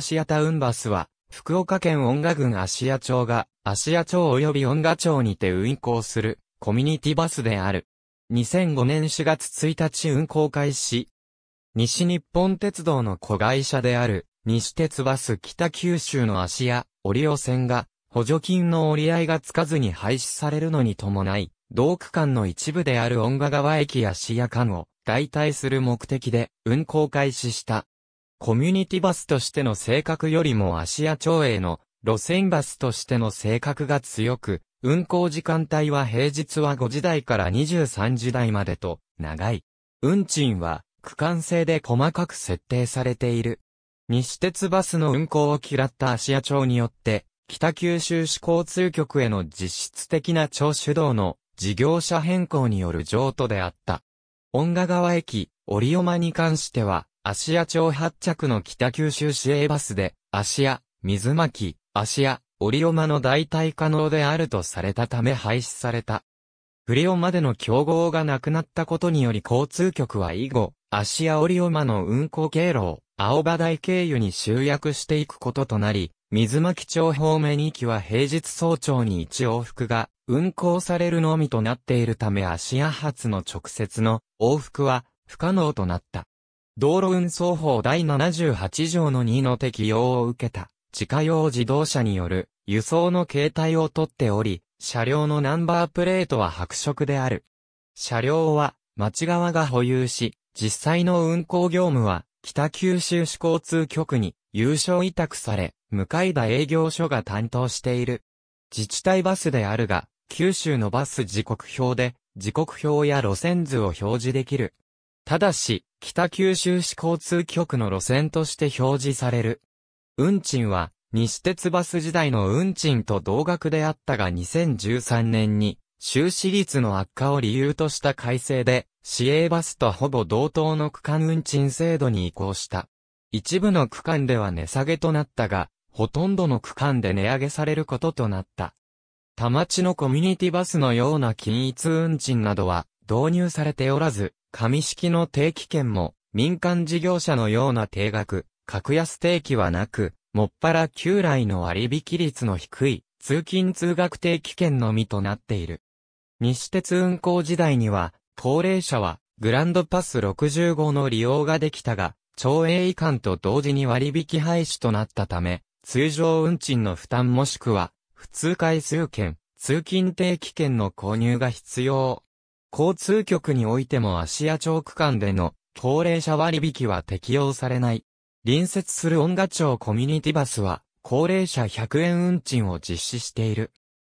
芦屋タウンバスは、福岡県音賀郡芦屋町が、芦屋町及び音楽町にて運行する、コミュニティバスである。2005年4月1日運行開始。西日本鉄道の子会社である、西鉄バス北九州の芦屋、折尾線が、補助金の折り合いがつかずに廃止されるのに伴い、同区間の一部である音賀川駅や芦屋間を、代替する目的で運行開始した。コミュニティバスとしての性格よりも芦屋町への路線バスとしての性格が強く、運行時間帯は平日は5時台から23時台までと、長い。運賃は、区間制で細かく設定されている。西鉄バスの運行を嫌った芦屋町によって、北九州市交通局への実質的な町主導の事業者変更による譲渡であった。恩賀川駅、折尾間に関しては、芦屋町発着の北九州市営バスで、芦屋、水巻、芦屋、折尾間の代替可能であるとされたため廃止された。振尾までの競合がなくなったことにより交通局は以後、芦屋折尾間の運行経路を青葉台経由に集約していくこととなり、水巻町方面2きは平日早朝に1往復が運行されるのみとなっているため芦屋発の直接の往復は不可能となった。道路運送法第78条の2の適用を受けた、自家用自動車による輸送の形態をとっており、車両のナンバープレートは白色である。車両は、町側が保有し、実際の運行業務は、北九州市交通局に、優勝委託され、向田営業所が担当している。自治体バスであるが、九州のバス時刻表で、時刻表や路線図を表示できるただし、北九州市交通局の路線として表示される。運賃は、西鉄バス時代の運賃と同額であったが2013年に、収支率の悪化を理由とした改正で、市営バスとほぼ同等の区間運賃制度に移行した。一部の区間では値下げとなったが、ほとんどの区間で値上げされることとなった。田町のコミュニティバスのような均一運賃などは導入されておらず、紙式の定期券も、民間事業者のような定額、格安定期はなく、もっぱら旧来の割引率の低い、通勤通学定期券のみとなっている。西鉄運行時代には、高齢者は、グランドパス65の利用ができたが、町営移管と同時に割引廃止となったため、通常運賃の負担もしくは、普通回数券、通勤定期券の購入が必要交通局においても芦屋町区間での高齢者割引は適用されない。隣接する恩賀町コミュニティバスは高齢者100円運賃を実施している。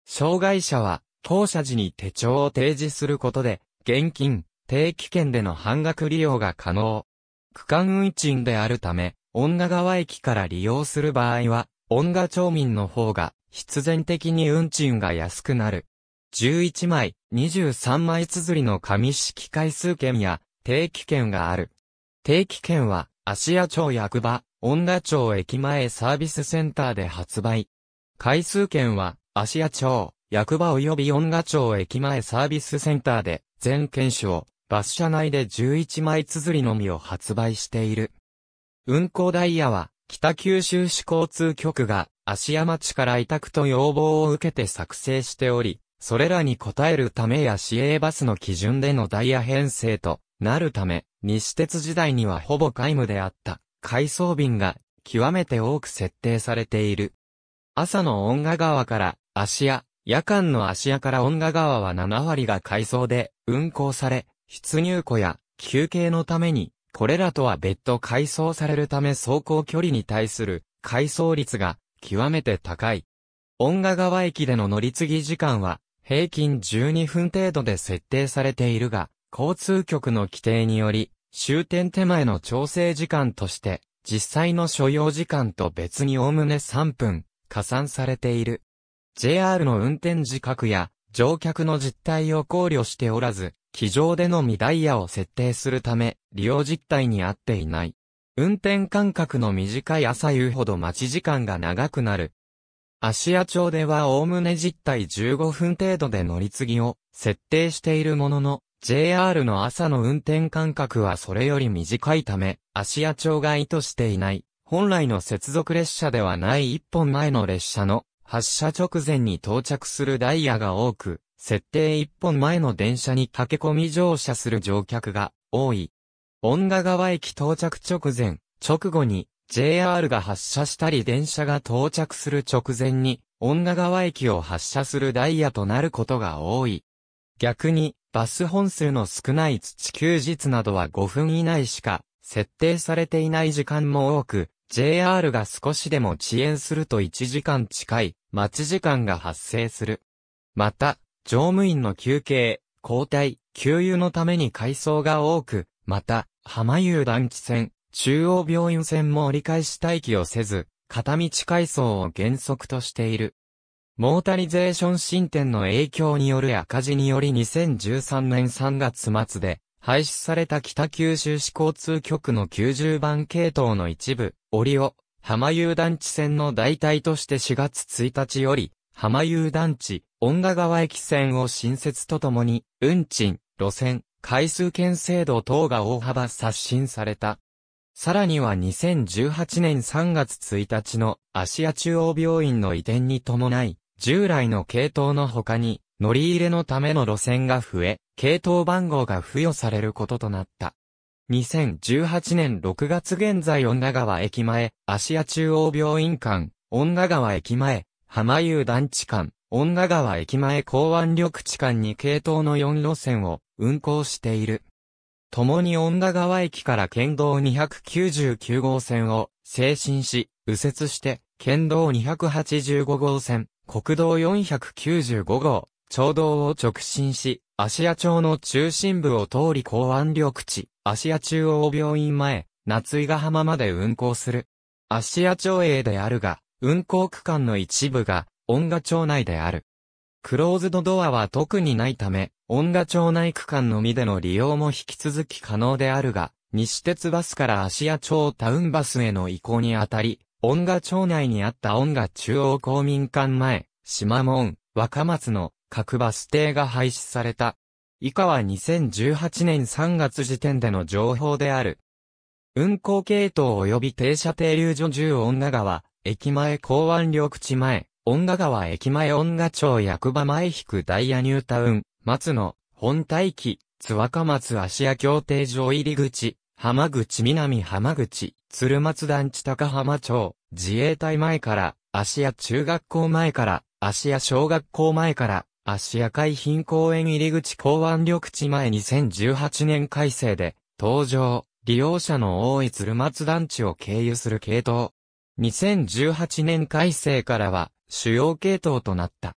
障害者は当社時に手帳を提示することで現金、定期券での半額利用が可能。区間運賃であるため、女川駅から利用する場合は、恩賀町民の方が必然的に運賃が安くなる。11枚、23枚綴りの紙式回数券や定期券がある。定期券は、芦屋町役場、恩田町駅前サービスセンターで発売。回数券は、芦屋町、役場及び恩田町駅前サービスセンターで、全券種を、バス車内で11枚綴りのみを発売している。運行ダイヤは、北九州市交通局が、芦屋町から委託と要望を受けて作成しており、それらに応えるためや市営バスの基準でのダイヤ編成となるため、西鉄時代にはほぼ皆無であった、回送便が極めて多く設定されている。朝の恩賀川から芦屋、夜間の芦屋から恩賀川は7割が回送で運行され、出入庫や休憩のために、これらとは別途回送されるため走行距離に対する回送率が極めて高い。恩賀川駅での乗り継ぎ時間は平均12分程度で設定されているが、交通局の規定により、終点手前の調整時間として、実際の所要時間と別におおむね3分、加算されている。JR の運転時刻や、乗客の実態を考慮しておらず、機上でのみダイヤを設定するため、利用実態に合っていない。運転間隔の短い朝夕ほど待ち時間が長くなる芦屋町ではおおむね実態15分程度で乗り継ぎを設定しているものの、JR の朝の運転間隔はそれより短いため、芦屋町が意図していない、本来の接続列車ではない一本前の列車の発車直前に到着するダイヤが多く、設定一本前の電車に駆け込み乗車する乗客が多い。音賀川駅到着直前、直後に JR が発車したり電車が到着する直前に、女川駅を発車するダイヤとなることが多い。逆に、バス本数の少ない土休日などは5分以内しか、設定されていない時間も多く、JR が少しでも遅延すると1時間近い、待ち時間が発生する。また、乗務員の休憩、交代、給油のために階層が多く、また、浜遊団地線、中央病院線も折り返し待機をせず、片道回送を原則としている。モータリゼーション進展の影響による赤字により2013年3月末で廃止された北九州市交通局の90番系統の一部、折を浜遊団地線の代替として4月1日より浜遊団地、恩賀川駅線を新設とともに運賃、路線、回数券制度等が大幅刷新された。さらには2018年3月1日の芦屋中央病院の移転に伴い、従来の系統の他に、乗り入れのための路線が増え、系統番号が付与されることとなった。2018年6月現在女川駅前、芦屋中央病院間、女川駅前、浜湯団地間、女川駅前港湾緑地間に系統の4路線を運行している。共に恩田川駅から県道299号線を精進し、右折して、県道285号線、国道495号、町道を直進し、芦屋町の中心部を通り港湾緑地、芦屋中央病院前、夏井ヶ浜まで運行する。芦屋町営であるが、運行区間の一部が、恩賀町内である。クローズドドアは特にないため、音賀町内区間のみでの利用も引き続き可能であるが、西鉄バスから芦屋町タウンバスへの移行にあたり、音賀町内にあった音賀中央公民館前、島門、若松の各バス停が廃止された。以下は2018年3月時点での情報である。運行系統及び停車停留所10音賀川、駅前港湾緑地前、恩賀川駅前恩賀町役場前引くダイヤニュータウン、松野、本大機、津若松芦屋協定場入り口、浜口南浜口、鶴松団地高浜町、自衛隊前から、芦屋中学校前から、芦屋小学校前から、芦屋海浜公園入り口港湾緑地前2018年改正で、登場、利用者の多い鶴松団地を経由する系統。2018年改正からは、主要系統となった。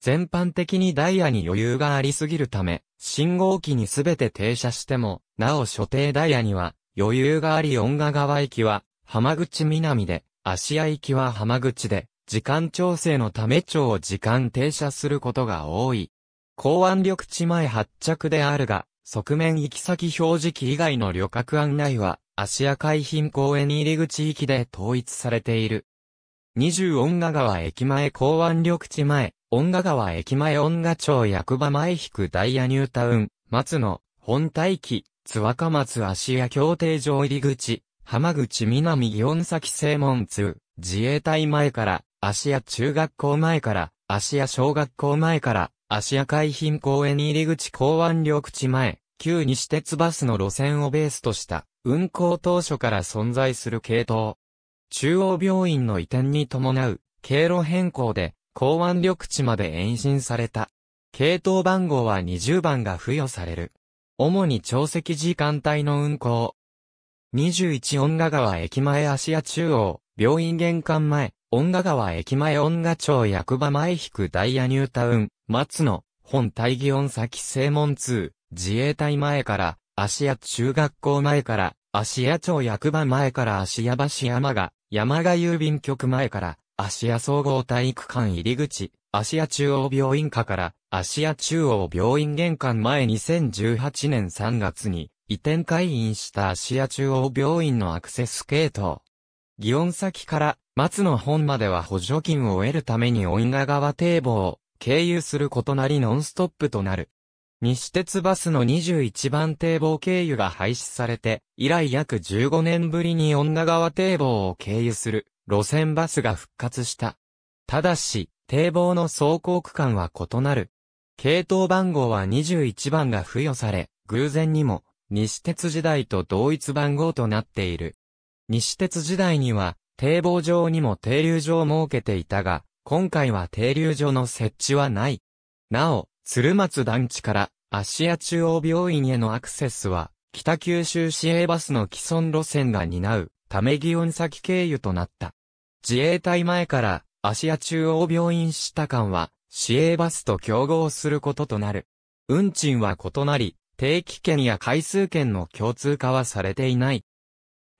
全般的にダイヤに余裕がありすぎるため、信号機にすべて停車しても、なお所定ダイヤには余裕があり恩賀川行きは浜口南で、芦屋行きは浜口で、時間調整のためを時間停車することが多い。港湾緑地前発着であるが、側面行き先表示器以外の旅客案内は、芦屋海浜公園入り口行きで統一されている。20音賀川駅前港湾緑地前、音賀川駅前音賀町役場前引くダイヤニュータウン、松野、本体機、津若松芦屋協定場入り口、浜口南祇園崎正門通、自衛隊前から、芦屋中学校前から、芦屋小学校前から、芦屋海浜公園入り口港湾緑地前、旧西鉄バスの路線をベースとした、運行当初から存在する系統。中央病院の移転に伴う経路変更で港湾緑地まで延伸された。系統番号は20番が付与される。主に潮汐時間帯の運行。21恩賀川駅前芦屋中央、病院玄関前、女賀川駅前女賀町役場前引くダイヤニュータウン、松野、本大義音先正門通、自衛隊前から、芦屋中学校前から、芦屋町役場前から芦屋橋山が、山が郵便局前から、芦屋総合体育館入り口、芦屋中央病院課から、芦屋中央病院玄関前2018年3月に、移転開院した芦屋中央病院のアクセス系統。祇園先から、松の本までは補助金を得るために大稲川堤防を経由することなりノンストップとなる。西鉄バスの21番堤防経由が廃止されて、以来約15年ぶりに女川堤防を経由する路線バスが復活した。ただし、堤防の走行区間は異なる。系統番号は21番が付与され、偶然にも、西鉄時代と同一番号となっている。西鉄時代には、堤防上にも停留所を設けていたが、今回は停留所の設置はない。なお、鶴松団地から芦屋中央病院へのアクセスは、北九州市営バスの既存路線が担う、ため祇園先経由となった。自衛隊前から、芦屋中央病院下間は、市営バスと競合することとなる。運賃は異なり、定期券や回数券の共通化はされていない。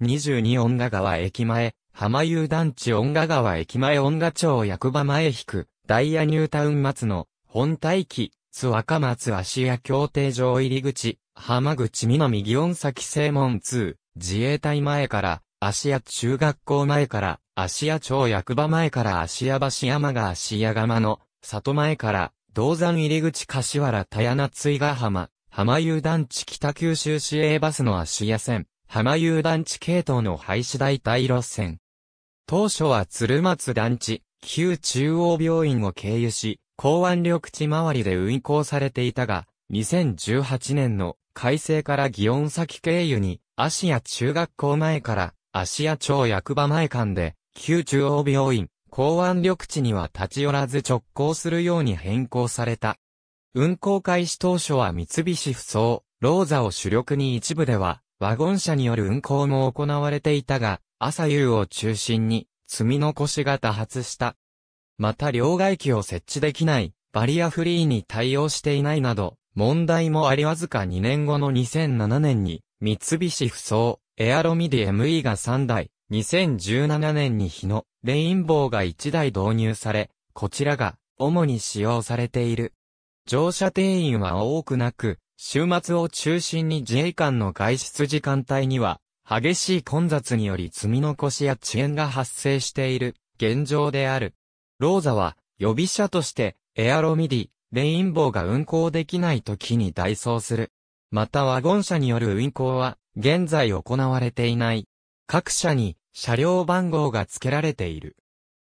22恩賀川駅前、浜遊団地恩賀川駅前恩賀町役場前引く、ダイヤニュータウン松の本体機、津若松芦屋協定場入り口、浜口南祇園崎正門2、自衛隊前から、芦屋中学校前から、芦屋町役場前から芦屋橋山が芦屋釜の、里前から、銅山入り口柏原田那津ヶ浜、浜遊団地北九州市営バスの芦屋線、浜遊団地系統の廃止代替路線。当初は鶴松団地、旧中央病院を経由し、港湾緑地周りで運行されていたが、2018年の改正から祇園先経由に、芦屋中学校前から芦屋町役場前間で、旧中央病院、港湾緑地には立ち寄らず直行するように変更された。運行開始当初は三菱不走、ローザを主力に一部では、ワゴン車による運行も行われていたが、朝夕を中心に、積み残しが多発した。また両替機を設置できない、バリアフリーに対応していないなど、問題もありわずか2年後の2007年に、三菱不走、エアロミディ ME が3台、2017年に日のレインボーが1台導入され、こちらが主に使用されている。乗車定員は多くなく、週末を中心に自衛官の外出時間帯には、激しい混雑により積み残しや遅延が発生している現状である。ローザは、予備車として、エアロミディ、レインボーが運行できない時に代走する。またワゴン車による運行は、現在行われていない。各社に、車両番号が付けられている。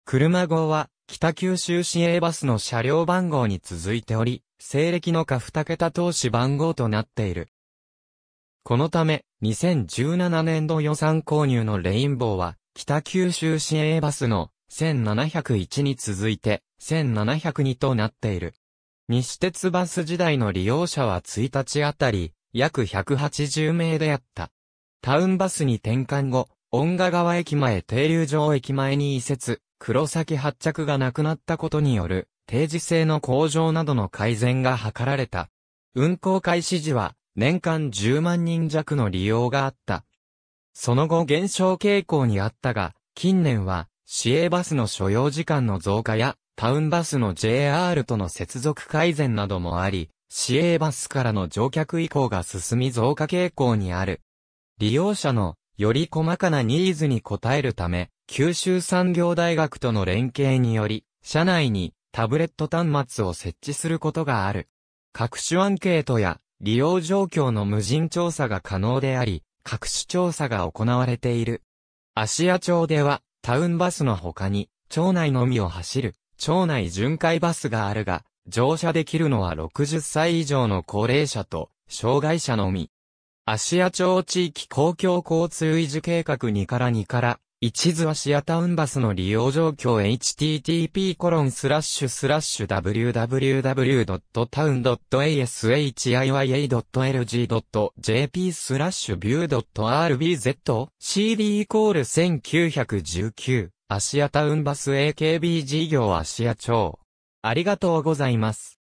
車号は、北九州市営バスの車両番号に続いており、西暦の下二桁投資番号となっている。このため、2017年度予算購入のレインボーは、北九州市営バスの1701に続いて、1702となっている。西鉄バス時代の利用者は1日あたり、約180名であった。タウンバスに転換後、恩賀川駅前停留場駅前に移設、黒崎発着がなくなったことによる、定時制の向上などの改善が図られた。運行開始時は、年間10万人弱の利用があった。その後減少傾向にあったが、近年は、市営バスの所要時間の増加や、タウンバスの JR との接続改善などもあり、市営バスからの乗客移行が進み増加傾向にある。利用者のより細かなニーズに応えるため、九州産業大学との連携により、社内にタブレット端末を設置することがある。各種アンケートや利用状況の無人調査が可能であり、各種調査が行われている。芦屋町では、タウンバスの他に、町内のみを走る、町内巡回バスがあるが、乗車できるのは60歳以上の高齢者と、障害者のみ。芦屋町地域公共交通維持計画2から2から一図はシアタウンバスの利用状況 http://www.town.asiya.lg.jp スラッシュビュー .rbz cd イコール1919アシアタウンバス AKB 事業アシア町ありがとうございます。